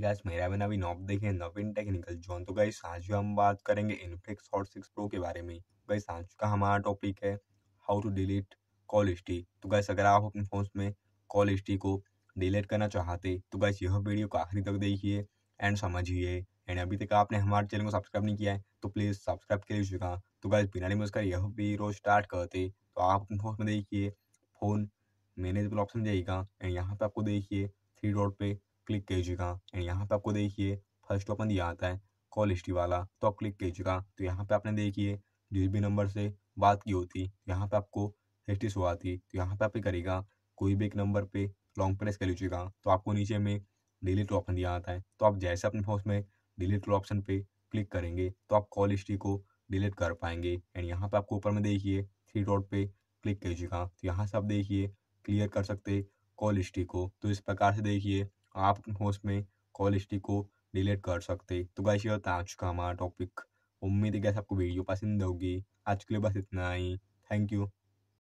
guys मेरा भी भी नॉप देखे नवीन टेक्निकल जोन तो गाइस आज हम बात करेंगे इनफेक्स हॉट सिक्स प्रो के बारे में गाइस आज का हमारा टॉपिक है how to delete call history तो गाइस अगर आप अपने फोन में कॉल हिस्ट्री को डिलीट करना चाहते तो गाइस यह वीडियो को आखिरी तक देखिए एंड समझिए एंड अभी तक आपने हमारे चैनल को सब्सक्राइब नहीं किया है तो प्लीज़ सब्सक्राइब कर लीजिएगा तो गाइस बिना डिमस का यह वीडियो स्टार्ट करते तो आप अपने फोन में देखिए फ़ोन मैनेजेबल ऑप्शन जाएगा एंड यहाँ पर आपको देखिए थ्री डॉट पे क्लिक कीजिएगा एंड यहाँ पे आपको देखिए फर्स्ट ऑप्शन तो दिया आता है कॉल हिस्ट्री वाला तो आप क्लिक कीजिएगा तो यहाँ पे आपने देखिए जिस भी नंबर से बात की होती यहाँ पे आपको हिस्ट्री शो आती तो यहाँ पे आप करेगा कोई भी एक नंबर पे लॉन्ग प्रेस कर लीजिएगा तो आपको नीचे में डिलीट ऑप्शन दिया आता है तो आप जैसे अपने फोन में डिलीट ऑप्शन पे क्लिक करेंगे तो आप कॉल हिस्ट्री को डिलीट कर पाएंगे एंड यहाँ पे आपको ऊपर में देखिए थ्री डॉट पे क्लिक कीजिएगा तो यहाँ से आप देखिए क्लियर कर सकते कॉल हिस्ट्री को तो इस प्रकार से देखिए आप उसमें कॉल हिस्ट्री को डिलीट कर सकते तो गाइस ये था आज का हमारा टॉपिक उम्मीद है कि आपको वीडियो पसंद होगी आज के लिए बस इतना ही थैंक यू